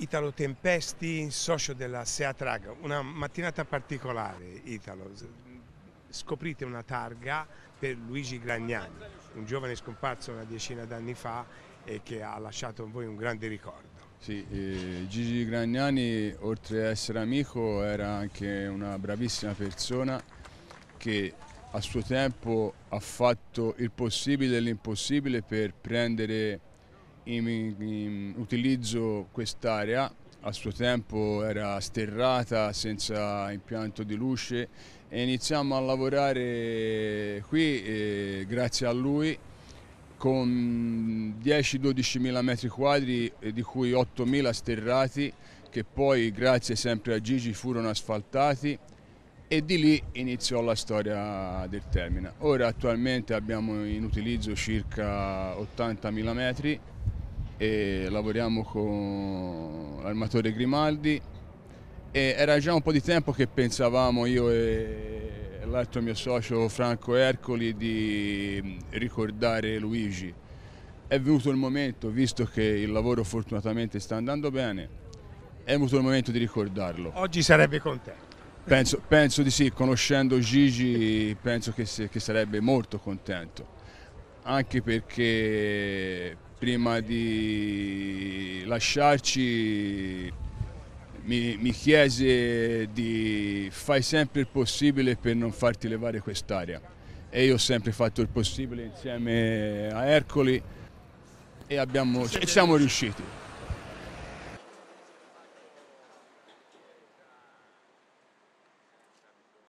Italo Tempesti, socio della Seatrag, una mattinata particolare Italo, scoprite una targa per Luigi Gragnani, un giovane scomparso una decina d'anni fa e che ha lasciato in voi un grande ricordo. Sì, eh, Gigi Gragnani oltre ad essere amico era anche una bravissima persona che a suo tempo ha fatto il possibile e l'impossibile per prendere utilizzo quest'area, al suo tempo era sterrata, senza impianto di luce e iniziamo a lavorare qui eh, grazie a lui con 10-12 mila metri quadri eh, di cui 8 mila sterrati che poi grazie sempre a Gigi furono asfaltati e di lì iniziò la storia del Termina. Ora attualmente abbiamo in utilizzo circa 80 mila metri e lavoriamo con l'armatore Grimaldi e era già un po' di tempo che pensavamo io e l'altro mio socio Franco Ercoli di ricordare Luigi. È venuto il momento, visto che il lavoro fortunatamente sta andando bene, è venuto il momento di ricordarlo. Oggi sarebbe contento. Penso, penso di sì, conoscendo Gigi penso che, che sarebbe molto contento anche perché prima di lasciarci mi, mi chiese di fare sempre il possibile per non farti levare quest'area e io ho sempre fatto il possibile insieme a Ercoli e abbiamo, siamo riusciti.